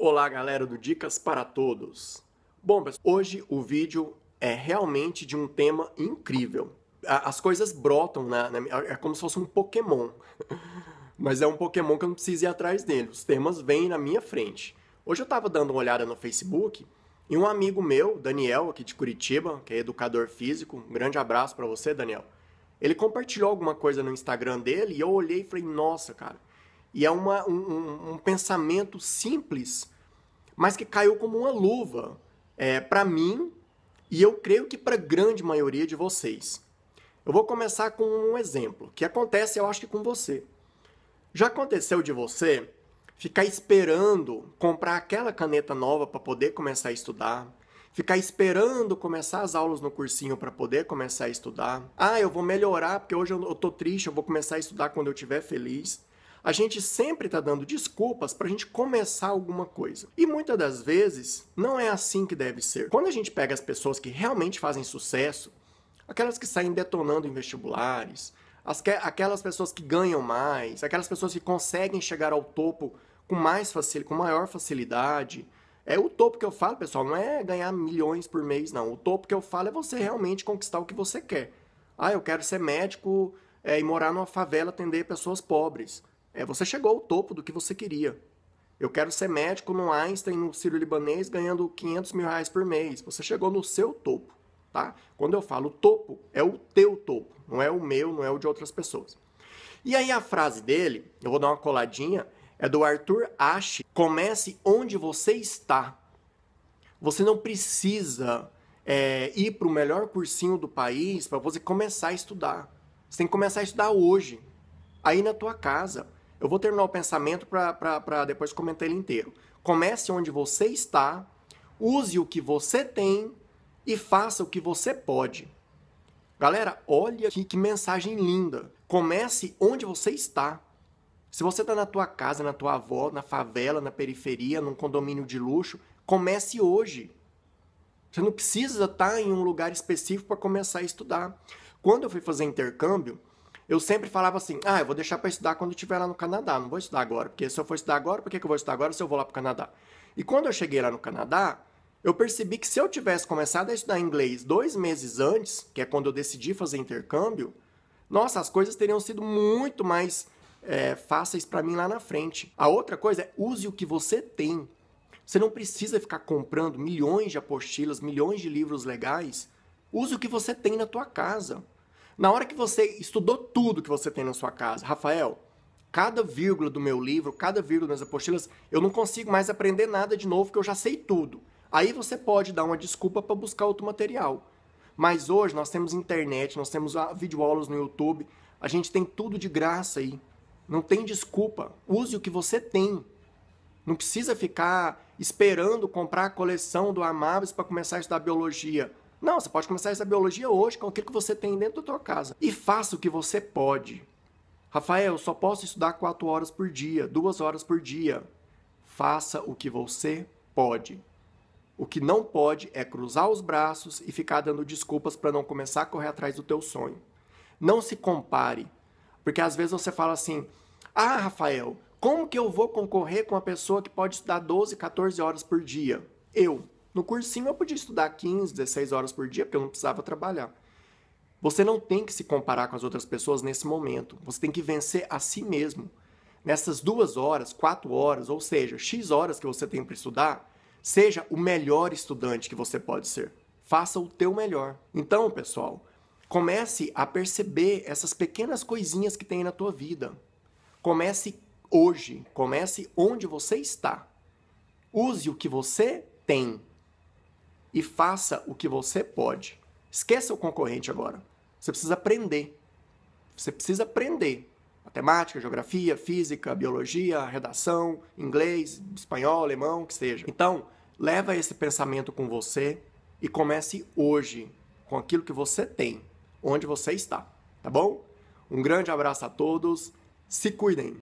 Olá, galera do Dicas para Todos. Bom, pessoal, hoje o vídeo é realmente de um tema incrível. As coisas brotam, né? é como se fosse um Pokémon. Mas é um Pokémon que eu não preciso ir atrás dele. Os temas vêm na minha frente. Hoje eu estava dando uma olhada no Facebook e um amigo meu, Daniel, aqui de Curitiba, que é educador físico, um grande abraço para você, Daniel. Ele compartilhou alguma coisa no Instagram dele e eu olhei e falei: "Nossa, cara, e é uma, um, um pensamento simples, mas que caiu como uma luva é, para mim e eu creio que para a grande maioria de vocês. Eu vou começar com um exemplo que acontece, eu acho que com você. Já aconteceu de você ficar esperando comprar aquela caneta nova para poder começar a estudar? Ficar esperando começar as aulas no cursinho para poder começar a estudar? Ah, eu vou melhorar porque hoje eu tô triste, eu vou começar a estudar quando eu estiver feliz. A gente sempre está dando desculpas para a gente começar alguma coisa. E muitas das vezes não é assim que deve ser. Quando a gente pega as pessoas que realmente fazem sucesso, aquelas que saem detonando em vestibulares, aquelas pessoas que ganham mais, aquelas pessoas que conseguem chegar ao topo com mais facil, com maior facilidade. É o topo que eu falo, pessoal, não é ganhar milhões por mês, não. O topo que eu falo é você realmente conquistar o que você quer. Ah, eu quero ser médico é, e morar numa favela atender pessoas pobres. É, você chegou ao topo do que você queria. Eu quero ser médico no Einstein, no Ciro Libanês, ganhando 500 mil reais por mês. Você chegou no seu topo, tá? Quando eu falo topo, é o teu topo, não é o meu, não é o de outras pessoas. E aí a frase dele, eu vou dar uma coladinha, é do Arthur Ashe. Comece onde você está. Você não precisa é, ir para o melhor cursinho do país para você começar a estudar. Você tem que começar a estudar hoje, aí na tua casa eu vou terminar o pensamento para depois comentar ele inteiro. Comece onde você está, use o que você tem e faça o que você pode. Galera, olha que, que mensagem linda. Comece onde você está. Se você está na tua casa, na tua avó, na favela, na periferia, num condomínio de luxo, comece hoje. Você não precisa estar tá em um lugar específico para começar a estudar. Quando eu fui fazer intercâmbio, eu sempre falava assim: ah, eu vou deixar para estudar quando estiver lá no Canadá, não vou estudar agora, porque se eu for estudar agora, por que, que eu vou estudar agora se eu vou lá para o Canadá? E quando eu cheguei lá no Canadá, eu percebi que se eu tivesse começado a estudar inglês dois meses antes, que é quando eu decidi fazer intercâmbio, nossa, as coisas teriam sido muito mais é, fáceis para mim lá na frente. A outra coisa é use o que você tem. Você não precisa ficar comprando milhões de apostilas, milhões de livros legais. Use o que você tem na tua casa. Na hora que você estudou tudo que você tem na sua casa. Rafael, cada vírgula do meu livro, cada vírgula das apostilas, eu não consigo mais aprender nada de novo, que eu já sei tudo. Aí você pode dar uma desculpa para buscar outro material. Mas hoje nós temos internet, nós temos ah, videoaulas no YouTube, a gente tem tudo de graça aí. Não tem desculpa. Use o que você tem. Não precisa ficar esperando comprar a coleção do Amabis para começar a estudar biologia. Não, você pode começar essa biologia hoje com aquilo que você tem dentro da tua casa. E faça o que você pode. Rafael, eu só posso estudar quatro horas por dia, duas horas por dia. Faça o que você pode. O que não pode é cruzar os braços e ficar dando desculpas para não começar a correr atrás do teu sonho. Não se compare, porque às vezes você fala assim: "Ah, Rafael, como que eu vou concorrer com uma pessoa que pode estudar 12, 14 horas por dia?" Eu no cursinho eu podia estudar 15, 16 horas por dia, porque eu não precisava trabalhar. Você não tem que se comparar com as outras pessoas nesse momento. Você tem que vencer a si mesmo. Nessas duas horas, quatro horas, ou seja, X horas que você tem para estudar, seja o melhor estudante que você pode ser. Faça o teu melhor. Então, pessoal, comece a perceber essas pequenas coisinhas que tem na tua vida. Comece hoje, comece onde você está. Use o que você tem e faça o que você pode. Esqueça o concorrente agora. Você precisa aprender. Você precisa aprender matemática, geografia, física, biologia, redação, inglês, espanhol, alemão, que seja. Então, leva esse pensamento com você e comece hoje com aquilo que você tem, onde você está, tá bom? Um grande abraço a todos. Se cuidem.